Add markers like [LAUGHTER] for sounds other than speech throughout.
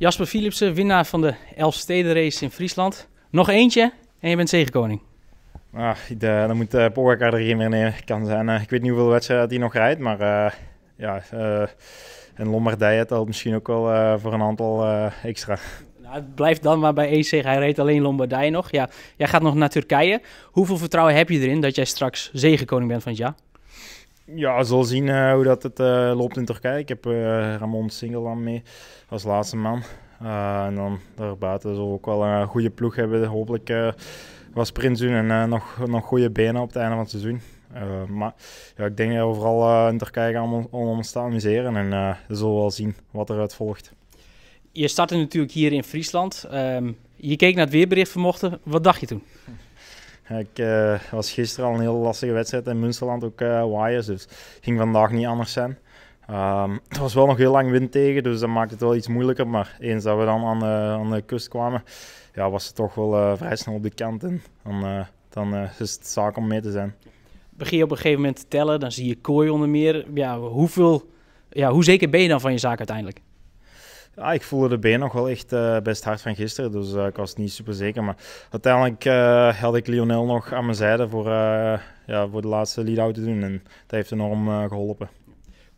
Jasper Philipsen, winnaar van de Elfstedenrace in Friesland. Nog eentje en je bent zegenkoning. Ah, eh, dan moet de eh, powercar er meer neer kan zijn. Eh, ik weet niet hoeveel wedstrijden die nog rijdt, maar uh, ja, uh, in Lombardije telt misschien ook wel voor een aantal extra. Nou, het blijft dan maar bij EC. Hij reed alleen Lombardije nog. Ja, jij gaat nog naar Turkije. Hoeveel vertrouwen heb je erin dat jij straks zegenkoning bent van het jaar? ja, zullen zien eh, hoe dat het eh, loopt in Turkije. Ik heb eh, Ramon aan mee als laatste man. en dan daarbuiten zullen we ook wel een goede ploeg hebben. Hopelijk wat sprint en nog, nog goede benen op het einde van het seizoen. maar ja, ik denk dat we vooral in Turkije gaan om, om ons te amuseren. En we zullen wel zien wat eruit volgt. Je startte natuurlijk hier in Friesland. Ehm, je keek naar het weerbericht vanochtend. Wat dacht je toen? Ik eh, was gisteren al een heel lastige wedstrijd in Münsterland, ook uh, eh, wires, dus ging vandaag niet anders zijn. Um, het was wel nog heel lang wind tegen, dus dat maakt het wel iets moeilijker. Maar eens dat we dan aan, aan de kust kwamen, ja, was het toch wel eh, vrij snel op de kant. En dan, dan is het zaak om mee te zijn. Begin je op een gegeven moment te tellen, dan zie je kooi onder meer. Ja, hoeveel, ja, hoe zeker ben je dan van je zaak uiteindelijk? Ja, ik voelde de been nog wel echt eh, best hard van gisteren, dus eh, ik was niet super zeker. Maar uiteindelijk uh, had ik Lionel nog aan mijn zijde voor, ja, voor de laatste lead-out te doen en dat heeft enorm geholpen.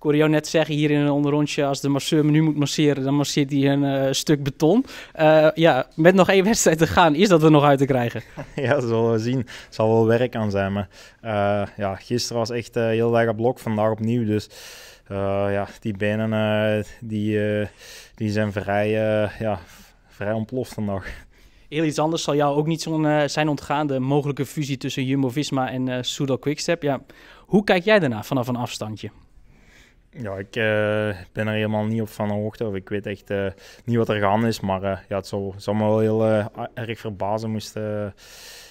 Ik hoorde jou net zeggen hier in een onderrondje... als de masseur me nu moet masseren, dan masseert hij een eh, stuk beton. Eh, ja, met nog één [LAUGHS] wedstrijd te gaan, is dat er nog uit te krijgen? [LAUGHS] Ja, dat zullen we zien. Er zal wel werk aan zijn. Maar eh, ja, gisteren was echt heel weinig blok, vandaag opnieuw. Dus ja, die benen die, die zijn vrij, ja, vrij ontploft vandaag heel iets anders zal jou ook niet zo'n, zijn ontgaan. De mogelijke fusie tussen Jumbo-Visma en uh, Soudal Quickstep. Ja, hoe kijk jij daarna vanaf een afstandje? Ja, ik eh, ben er helemaal niet op van de hoogte. Of ik weet echt eh, niet wat er gaan is. Maar eh, ja, het zou, zou, me wel heel erg verbazen moesten,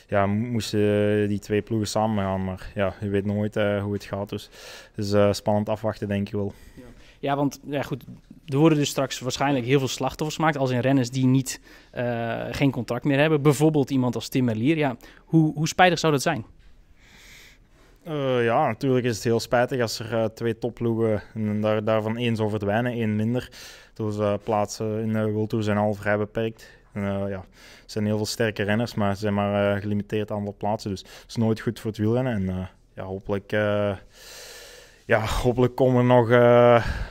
ja, moesten die twee ploegen samen gaan. Maar ja, je weet nooit hoe het gaat. Dus, dus spannend afwachten, denk ik wel. Ja. Ja, want ja, goed, er worden dus straks waarschijnlijk heel veel slachtoffers gemaakt. Als in renners die niet, uh, geen contract meer hebben. Bijvoorbeeld iemand als Tim Merlier. Ja, hoe, hoe spijtig zou dat zijn? Eh, ja, natuurlijk is het heel spijtig als er eh, twee topploegen en daar, daarvan één zou verdwijnen, één minder. Dus uh, plaatsen in de World zijn al vrij beperkt. ja, er zijn heel veel sterke renners, maar ze zijn maar gelimiteerd aantal plaatsen. Dus het is nooit goed voor het wielrennen. En ja, hopelijk, ja, hopelijk komen er nog,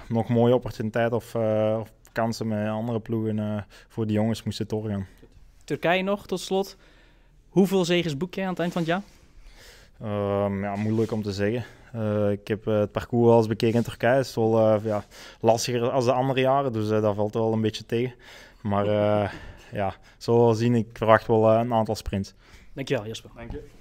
nog mooie opportuniteiten of, of, kansen met andere ploegen voor die jongens moesten doorgaan. Turkije nog, tot slot. Hoeveel zegens boek je aan het eind van het jaar? Ehm, ja, moeilijk om te zeggen. Eh, ik heb eh, het parcours wel eens bekeken in Turkije. Het is wel eh, ja, lastiger als de andere jaren, dus dat valt wel een beetje tegen. Maar ja, zo zien, ik verwacht wel een aantal sprints. Dankjewel Jasper. Dank